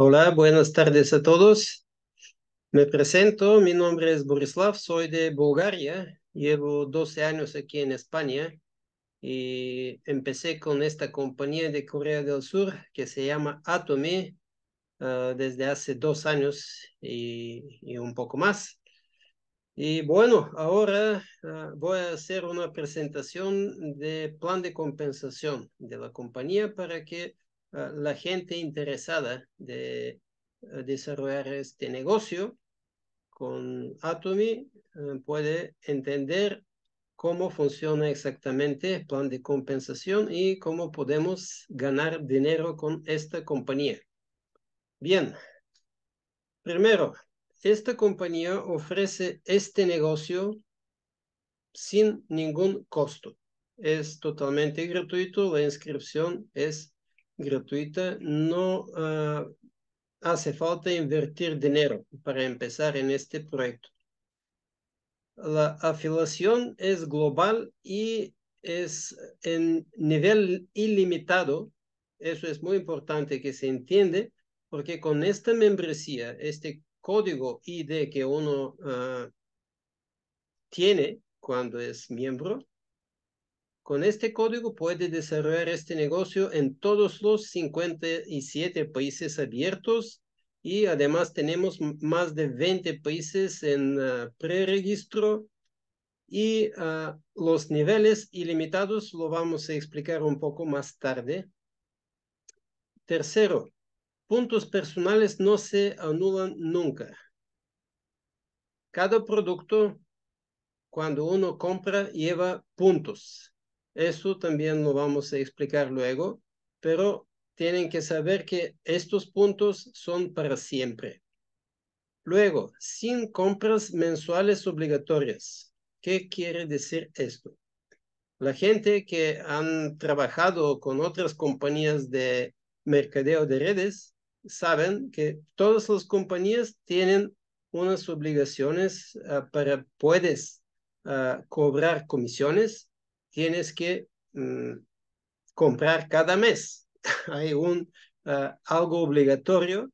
Hola, buenas tardes a todos. Me presento, mi nombre es Borislav, soy de Bulgaria, llevo 12 años aquí en España y empecé con esta compañía de Corea del Sur que se llama Atomy ah, desde hace dos años y, un poco más. Y bueno, ahora ah, voy a hacer una presentación de plan de compensación de la compañía para que Ah, la gente interesada de ah, desarrollar este negocio con Atomy ah, puede entender cómo funciona exactamente el plan de compensación y cómo podemos ganar dinero con esta compañía. Bien, primero, esta compañía ofrece este negocio sin ningún costo. Es totalmente gratuito, la inscripción es gratuita, no ah, hace falta invertir dinero para empezar en este proyecto. La afiliación es global y es en nivel ilimitado. Eso es muy importante que se entiende porque con esta membresía, este código ID que uno ah, tiene cuando es miembro, con este código puede desarrollar este negocio en todos los 57 países abiertos y además tenemos más de 20 países en ah, preregistro y ah, los niveles ilimitados lo vamos a explicar un poco más tarde. Tercero, puntos personales no se anulan nunca. Cada producto, cuando uno compra, lleva puntos. Eso también lo vamos a explicar luego, pero tienen que saber que estos puntos son para siempre. Luego, sin compras mensuales obligatorias. ¿Qué quiere decir esto? La gente que han trabajado con otras compañías de mercadeo de redes saben que todas las compañías tienen unas obligaciones ah, para puedes ah, cobrar comisiones tienes que mm, comprar cada mes. Hay un, ah, algo obligatorio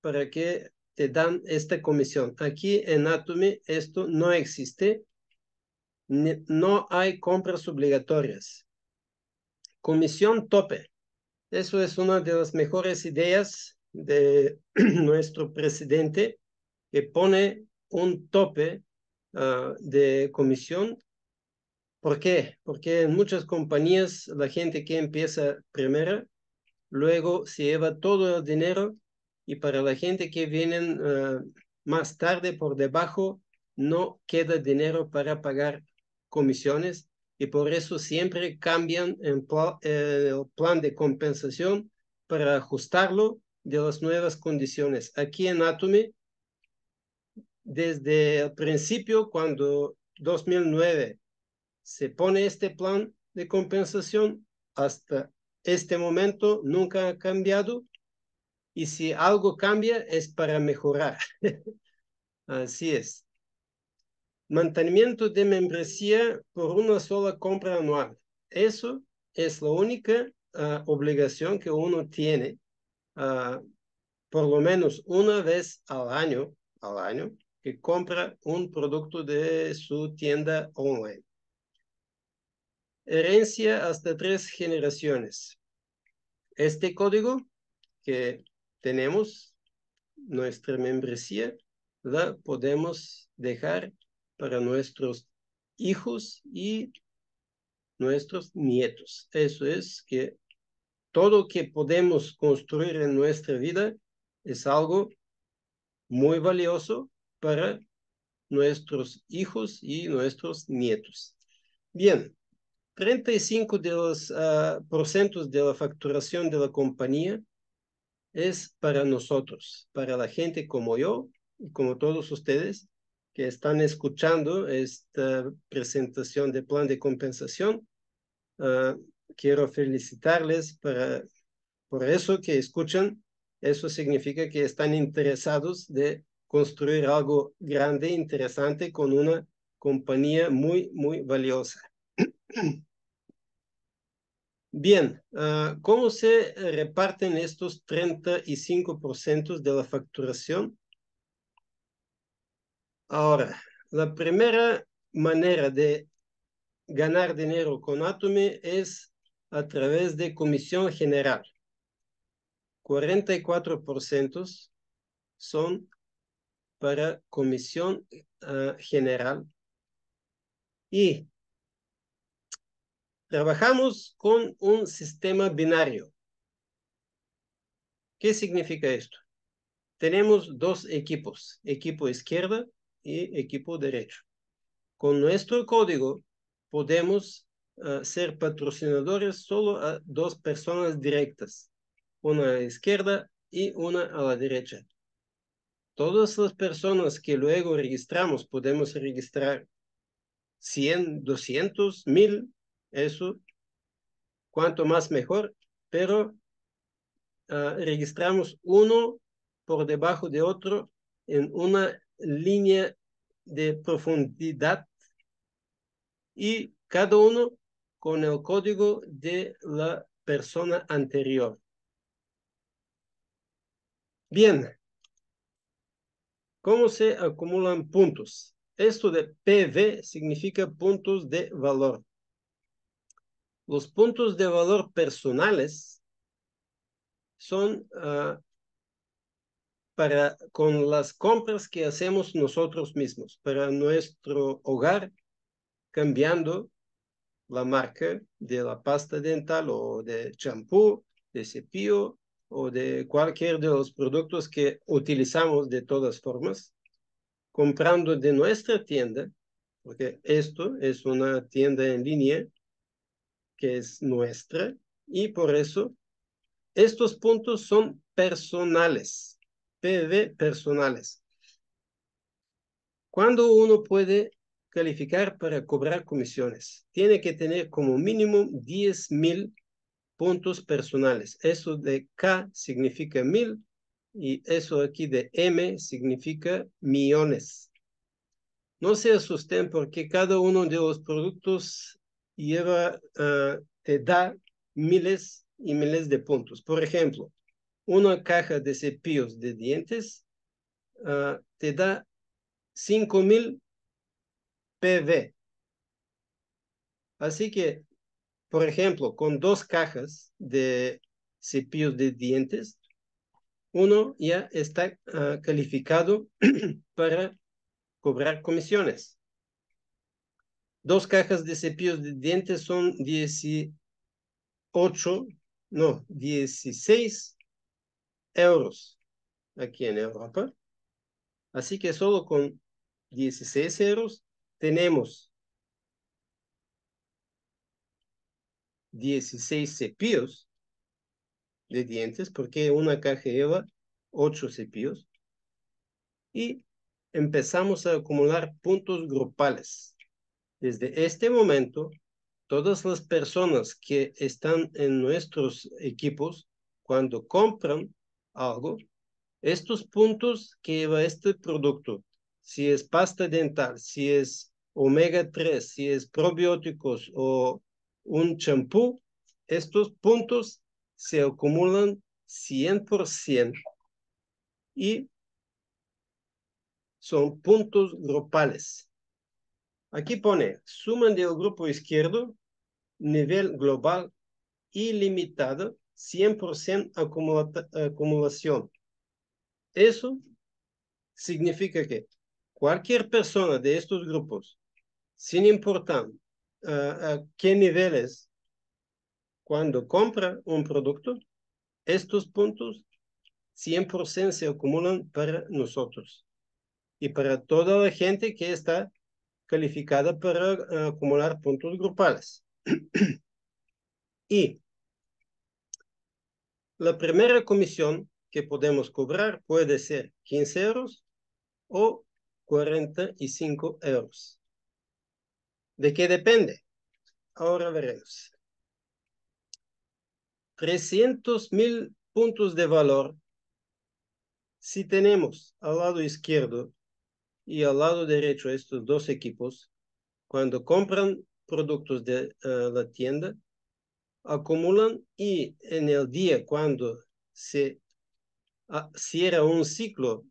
para que te dan esta comisión. Aquí en Atomy esto no existe. no hay compras obligatorias. Comisión tope. Eso es una de las mejores ideas de nuestro presidente que pone un tope ah, de comisión ¿Por qué? Porque en muchas compañías la gente que empieza primero, luego se lleva todo el dinero y para la gente que viene eh, más tarde por debajo, no queda dinero para pagar comisiones y por eso siempre cambian eh, el, plan de compensación para ajustarlo de las nuevas condiciones. Aquí en Atomy, desde el principio, cuando 2009 se pone este plan de compensación hasta este momento, nunca ha cambiado y si algo cambia es para mejorar. Así es. Mantenimiento de membresía por una sola compra anual. Eso es la única ah, obligación que uno tiene, ah, por lo menos una vez al año, al año, que compra un producto de su tienda online herencia hasta tres generaciones. Este código que tenemos, nuestra membresía, la podemos dejar para nuestros hijos y nuestros nietos. Eso es que todo lo que podemos construir en nuestra vida es algo muy valioso para nuestros hijos y nuestros nietos. Bien, 35% de los ah, porcentos de la facturación de la compañía es para nosotros, para la gente como yo y como todos ustedes que están escuchando esta presentación de plan de compensación. Ah, quiero felicitarles por eso que escuchan. Eso significa que están interesados de construir algo grande, interesante con una compañía muy, muy valiosa. Bien, ah, ¿cómo se reparten estos 35% de la facturación? Ahora, la primera manera de ganar dinero con Atomy es a través de comisión general. 44% son para comisión ah, general y Trabajamos con un sistema binario. ¿Qué significa esto? Tenemos dos equipos, equipo izquierda y equipo derecho. Con nuestro código podemos ah, ser patrocinadores solo a dos personas directas, una a la izquierda y una a la derecha. Todas las personas que luego registramos, podemos registrar 100, 200, 1000, eso, cuanto más mejor, pero ah, registramos uno por debajo de otro en una línea de profundidad y cada uno con el código de la persona anterior. Bien, ¿cómo se acumulan puntos? Esto de PV significa puntos de valor. Los puntos de valor personales son ah, para, con las compras que hacemos nosotros mismos para nuestro hogar, cambiando la marca de la pasta dental o de champú, de cepillo o de cualquier de los productos que utilizamos de todas formas, comprando de nuestra tienda, porque esto es una tienda en línea que es nuestra, y por eso estos puntos son personales, PV personales. Cuando uno puede calificar para cobrar comisiones? Tiene que tener como mínimo 10 mil puntos personales. Eso de K significa mil y eso aquí de M significa millones. No se asusten porque cada uno de los productos y eh, te da miles y miles de puntos. Por ejemplo, una caja de cepillos de dientes eh, te da 5000 PV. Así que, por ejemplo, con dos cajas de cepillos de dientes, uno ya está eh, calificado para cobrar comisiones. Dos cajas de cepillos de dientes son 18, no, 16 euros aquí en Europa. Así que solo con 16 euros tenemos 16 cepillos de dientes, porque una caja lleva 8 cepillos. Y empezamos a acumular puntos grupales. Desde este momento, todas las personas que están en nuestros equipos, cuando compran algo, estos puntos que lleva este producto, si es pasta dental, si es omega 3, si es probióticos o un champú, estos puntos se acumulan 100% y son puntos grupales. Aquí pone suma del grupo izquierdo, nivel global ilimitado, 100% acumulación. Eso significa que cualquier persona de estos grupos, sin importar a qué niveles, cuando compra un producto, estos puntos 100% se acumulan para nosotros y para toda la gente que está calificada para eh, acumular puntos grupales. y la primera comisión que podemos cobrar puede ser 15 euros o 45 euros. ¿De qué depende? Ahora veremos. 300 mil puntos de valor. Si tenemos al lado izquierdo y al lado derecho estos dos equipos, cuando compran productos de eh, la tienda, acumulan y en el día cuando se si ah, cierra un ciclo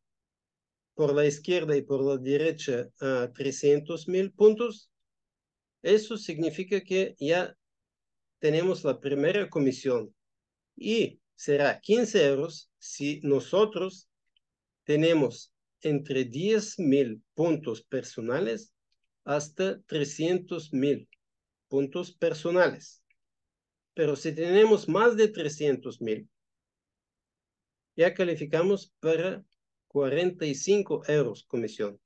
por la izquierda y por la derecha a 300 mil puntos, eso significa que ya tenemos la primera comisión y será 15 euros si nosotros tenemos entre mil puntos personales hasta mil puntos personales. Pero si tenemos más de mil ya calificamos para 45 euros comisión.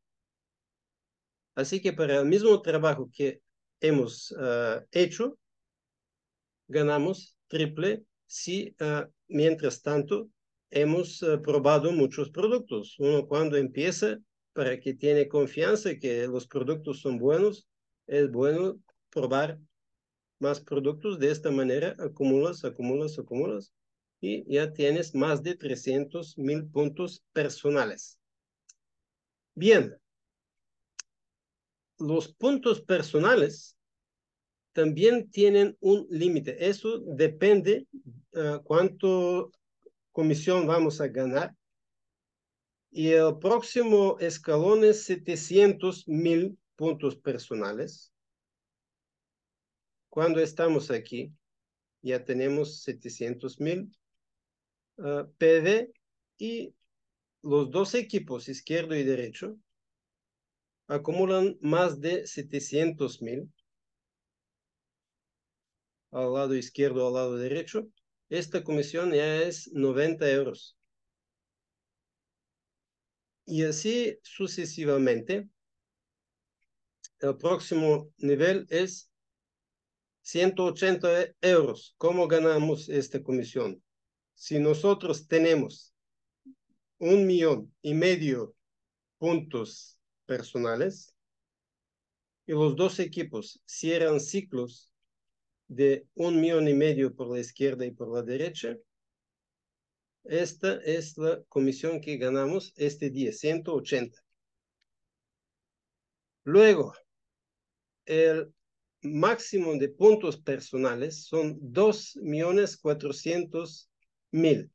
Así que para el mismo trabajo que hemos ah, hecho, ganamos triple si ah, mientras tanto hemos eh, probado muchos productos. Uno cuando empieza, para que tiene confianza que los productos son buenos, es bueno probar más productos. De esta manera acumulas, acumulas, acumulas y ya tienes más de 300 mil puntos personales. Bien, los puntos personales también tienen un límite. Eso depende eh, cuánto comisión vamos a ganar. Y el próximo escalón es 700 mil puntos personales. Cuando estamos aquí, ya tenemos 700 mil ah, PV y los dos equipos, izquierdo y derecho, acumulan más de 700 mil al lado izquierdo, al lado derecho, esta comisión ya es 90 euros. Y así sucesivamente, el próximo nivel es 180 euros. ¿Cómo ganamos esta comisión? Si nosotros tenemos un millón y medio puntos personales y los dos equipos cierran ciclos de un millón y medio por la izquierda y por la derecha. Esta es la comisión que ganamos este día, 180. Luego, el máximo de puntos personales son dos millones mil.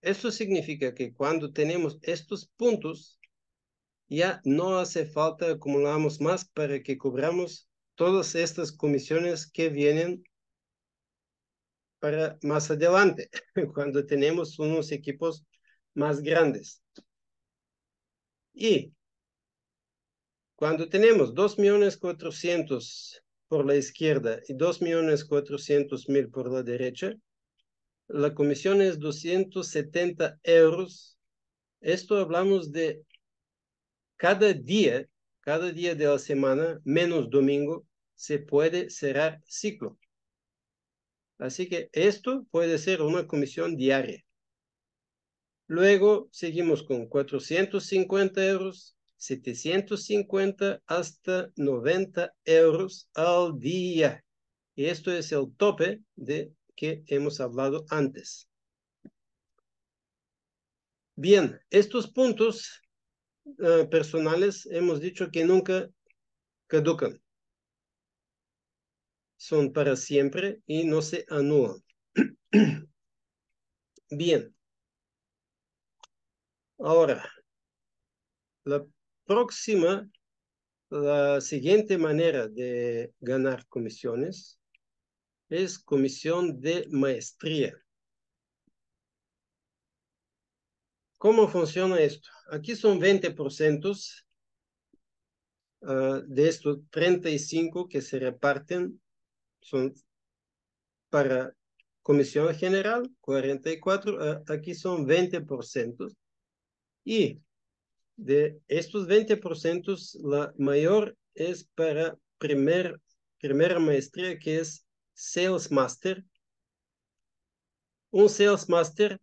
Esto significa que cuando tenemos estos puntos, ya no hace falta acumulamos más para que cobramos todas estas comisiones que vienen para más adelante, cuando tenemos unos equipos más grandes. Y cuando tenemos 2.400.000 por la izquierda y 2.400.000 por la derecha, la comisión es 270 euros. Esto hablamos de cada día, cada día de la semana, menos domingo, se puede cerrar ciclo. Así que esto puede ser una comisión diaria. Luego seguimos con 450 euros, 750 hasta 90 euros al día. Y esto es el tope de que hemos hablado antes. Bien, estos puntos eh, personales hemos dicho que nunca caducan son para siempre y no se anulan. Bien. Ahora, la próxima, la siguiente manera de ganar comisiones es comisión de maestría. ¿Cómo funciona esto? Aquí son 20% ah, de estos 35 que se reparten son para Comisión General 44, aquí son 20%. Y de estos 20%, la mayor es para primer, primera maestría que es Sales Master. Un Sales Master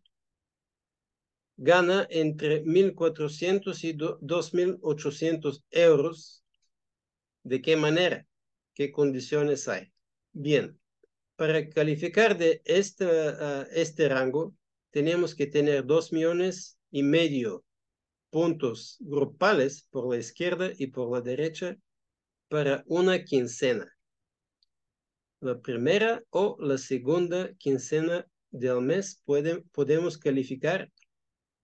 gana entre 1.400 y 2.800 euros. ¿De qué manera? ¿Qué condiciones hay? Bien, para calificar de este, este rango, tenemos que tener dos millones y medio puntos grupales por la izquierda y por la derecha para una quincena. La primera o la segunda quincena del mes podemos calificar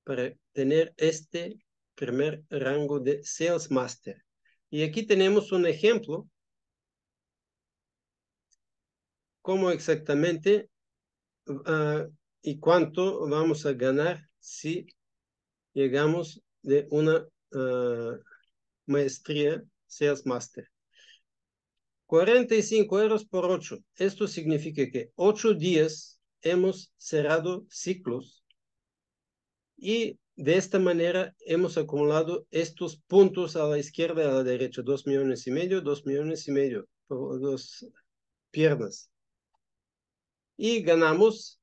para tener este primer rango de Sales Master. Y aquí tenemos un ejemplo cómo exactamente ah, y cuánto vamos a ganar si llegamos de una ah, maestría, seas Master? 45 euros por 8. Esto significa que 8 días hemos cerrado ciclos y de esta manera hemos acumulado estos puntos a la izquierda y a la derecha, 2 millones y medio, 2 millones y medio, por dos piernas y ganamos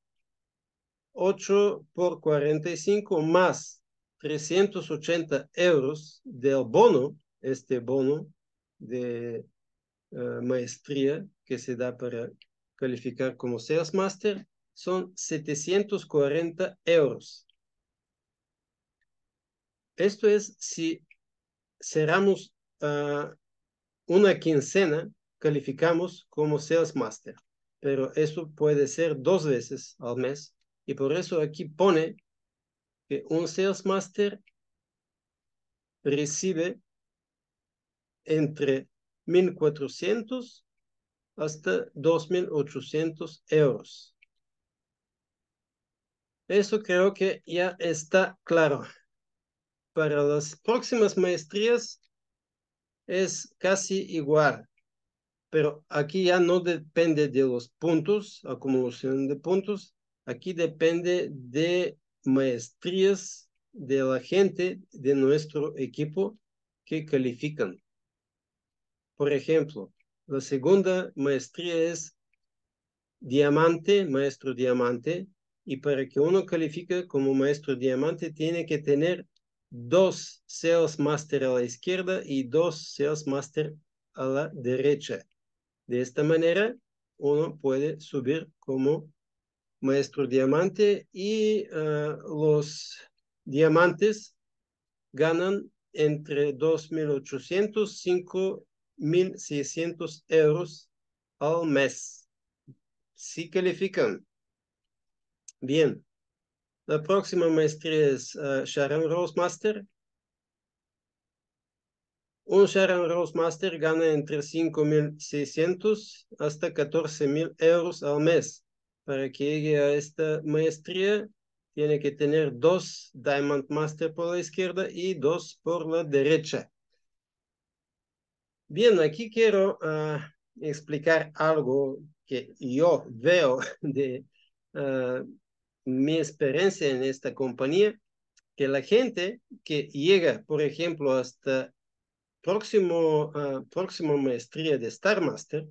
8 por 45 más 380 euros del bono, este bono de eh, maestría que se da para calificar como Sales Master, son 740 euros. Esto es si cerramos ah, una quincena, calificamos como Sales Master pero eso puede ser dos veces al mes. Y por eso aquí pone que un sales master recibe entre 1.400 hasta 2.800 euros. Eso creo que ya está claro. Para las próximas maestrías es casi igual pero aquí ya no depende de los puntos, acumulación de puntos, aquí depende de maestrías de la gente de nuestro equipo que califican. Por ejemplo, la segunda maestría es diamante, maestro diamante, y para que uno califique como maestro diamante tiene que tener dos sales master a la izquierda y dos sales master a la derecha. De esta manera, uno puede subir como maestro diamante y ah, los diamantes ganan entre 2.800 y 5.600 euros al mes. Si califican. Bien. La próxima maestría es ah, Sharon Rose Master. Un Sharon Rose Master gana entre 5.600 hasta 14.000 euros al mes. Para que llegue a esta maestría, tiene que tener dos Diamond Master por la izquierda y dos por la derecha. Bien, aquí quiero ah, explicar algo que yo veo de ah, mi experiencia en esta compañía, que la gente que llega, por ejemplo, hasta Ah, próximo, maestría de Starmaster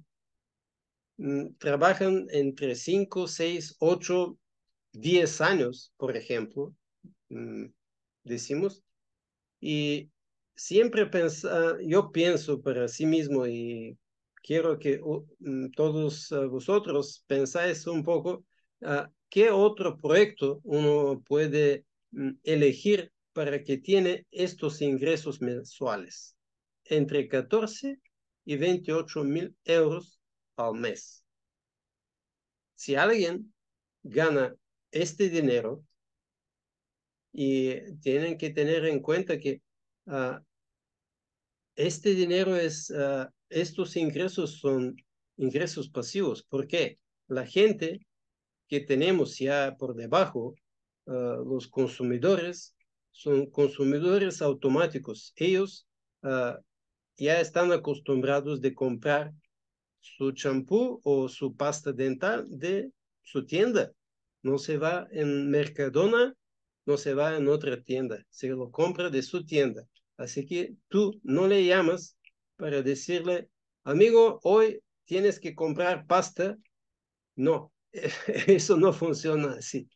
mm, trabajan entre 5, 6, 8, 10 años, por ejemplo, mm, decimos, y siempre yo pienso para sí mismo y quiero que mm, todos ah, vosotros pensáis un poco ah, qué otro proyecto uno puede elegir para que tiene estos ingresos mensuales entre 14 y 28 mil euros al mes. Si alguien gana este dinero, y tienen que tener en cuenta que ah, este dinero es, ah, estos ingresos son ingresos pasivos. ¿Por qué? La gente que tenemos ya por debajo, ah, los consumidores, son consumidores automáticos. Ellos ya están acostumbrados de comprar su champú o su pasta dental de su tienda. No se va en Mercadona, no se va en otra tienda, se lo compra de su tienda. Así que tú no le llamas para decirle, amigo, hoy tienes que comprar pasta. No, eso no funciona así.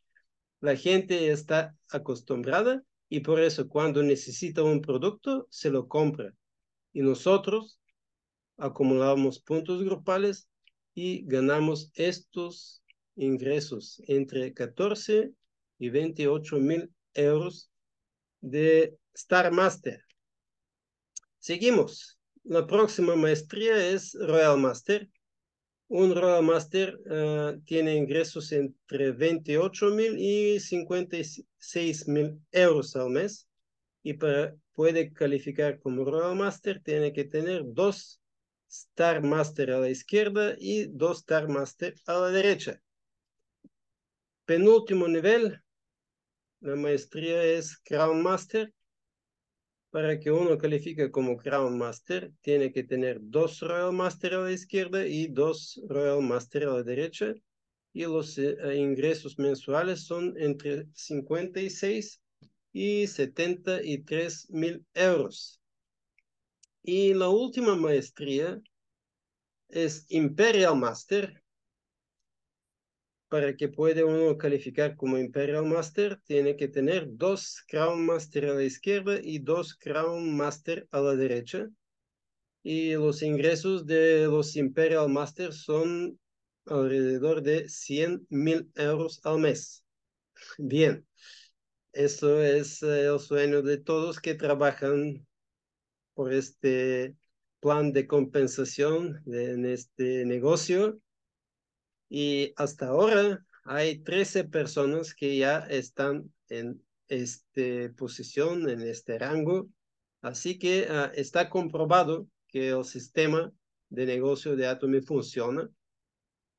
La gente está acostumbrada y por eso cuando necesita un producto se lo compra y nosotros acumulamos puntos grupales y ganamos estos ingresos entre 14 y 28 mil euros de Star Master. Seguimos. La próxima maestría es Royal Master. Un Royal Master eh, tiene ingresos entre 28 mil y 56 mil euros al mes y para, puede calificar como Royal Master, tiene que tener dos Star Master a la izquierda y dos Star Master a la derecha. Penúltimo nivel, la maestría es Crown Master. Para que uno califique como Crown Master, tiene que tener dos Royal Master a la izquierda y dos Royal Master a la derecha. Y los eh, ingresos mensuales son entre y 56 y 73 mil euros. Y la última maestría es Imperial Master. Para que pueda uno calificar como Imperial Master, tiene que tener dos Crown Master a la izquierda y dos Crown Master a la derecha. Y los ingresos de los Imperial Master son alrededor de 100 mil euros al mes. Bien. Eso es eh, el sueño de todos que trabajan por este plan de compensación en este negocio. Y hasta ahora hay 13 personas que ya están en esta posición, en este rango. Así que ah, está comprobado que el sistema de negocio de Atomy funciona.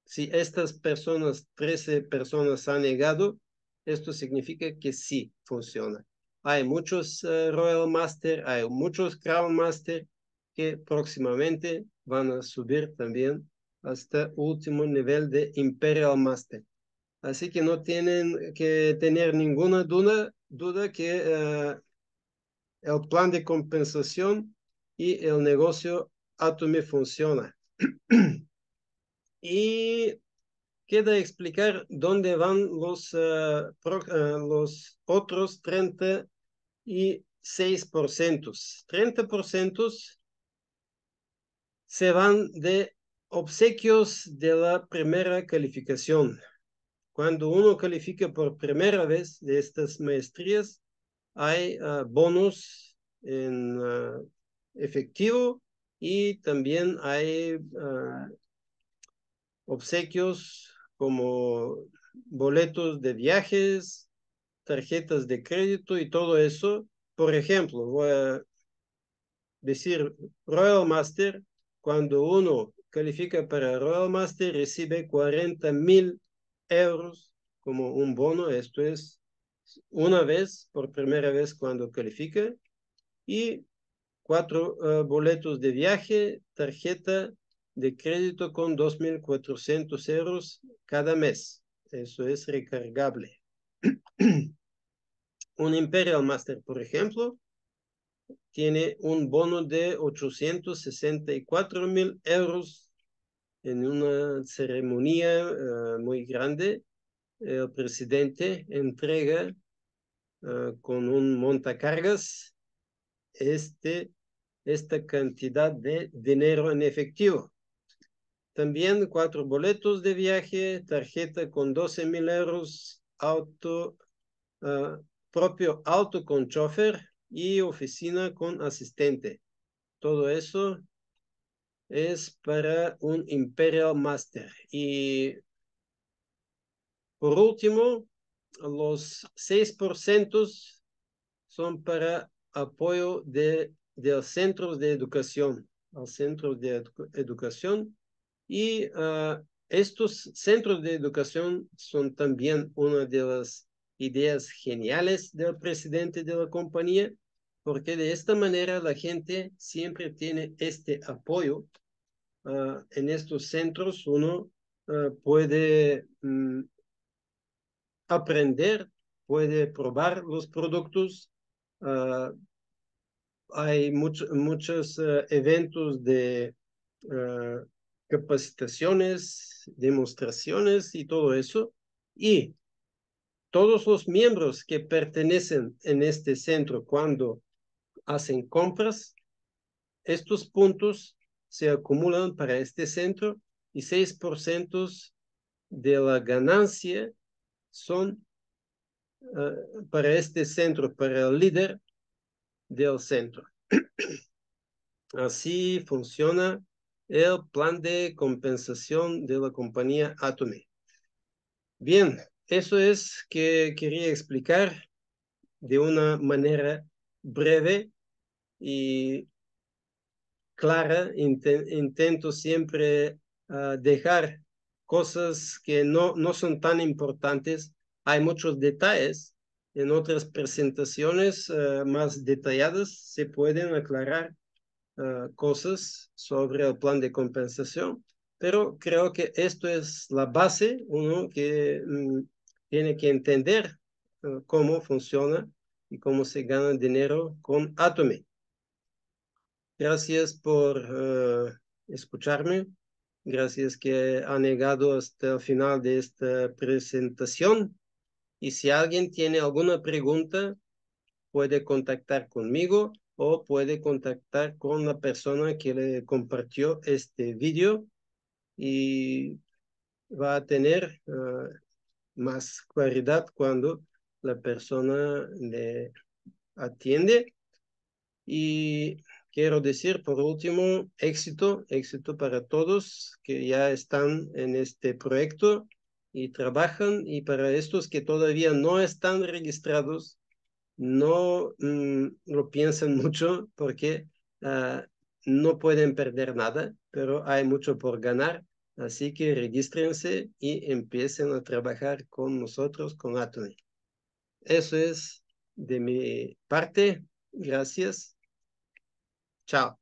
Si estas personas, 13 personas han negado esto significa que sí funciona. Hay muchos eh, Royal Master, hay muchos Crown Master que próximamente van a subir también hasta último nivel de Imperial Master. Así que no tienen que tener ninguna duda, duda que eh, el plan de compensación y el negocio Atomy funciona. y queda explicar dónde van los, eh, eh, otros 30 y otros 36%. 30% se van de obsequios de la primera calificación. Cuando uno califica por primera vez de estas maestrías, hay eh, bonos en efectivo y también hay obsequios como boletos de viajes, tarjetas de crédito y todo eso. Por ejemplo, voy a decir Royal Master, cuando uno califica para Royal Master recibe 40 mil euros como un bono, esto es una vez, por primera vez cuando califica, y cuatro eh, boletos de viaje, tarjeta de crédito con 2.400 euros cada mes. Eso es recargable. un Imperial Master, por ejemplo, tiene un bono de 864 mil euros en una ceremonia eh, muy grande. El presidente entrega eh, con un montacargas este, esta cantidad de dinero en efectivo. También cuatro boletos de viaje, tarjeta con 12 mil euros, auto, ah, propio auto con chofer y oficina con asistente. Todo eso es para un Imperial Master. Y por último, los 6% son para apoyo de, de los centros de educación. Al centro de educación y ah, estos centros de educación son también una de las ideas geniales del presidente de la compañía, porque de esta manera la gente siempre tiene este apoyo. Ah, en estos centros uno ah, puede mm, aprender, puede probar los productos. hay muchos eventos de capacitaciones, demostraciones y todo eso. Y todos los miembros que pertenecen en este centro cuando hacen compras, estos puntos se acumulan para este centro y 6% de la ganancia son ah, para este centro, para el líder del centro. Así funciona el plan de compensación de la compañía Atome. Bien, eso es que quería explicar de una manera breve y clara. intento siempre ah, dejar cosas que no, no son tan importantes. Hay muchos detalles en otras presentaciones ah, más detalladas se pueden aclarar eh, cosas sobre el plan de compensación, pero creo que esto es la base, uno que mm, tiene que entender eh, cómo funciona y cómo se gana dinero con Atomy. Gracias por eh, escucharme. Gracias que han llegado hasta el final de esta presentación. Y si alguien tiene alguna pregunta, puede contactar conmigo o puede contactar con la persona que le compartió este vídeo y va a tener ah, más claridad cuando la persona le atiende. Y quiero decir, por último, éxito, éxito para todos que ya están en este proyecto y trabajan y para estos que todavía no están registrados, no mm, lo piensan mucho porque ah, no pueden perder nada, pero hay mucho por ganar. Así que regístrense y empiecen a trabajar con nosotros, con Atomy. Eso es de mi parte. Gracias. Chao.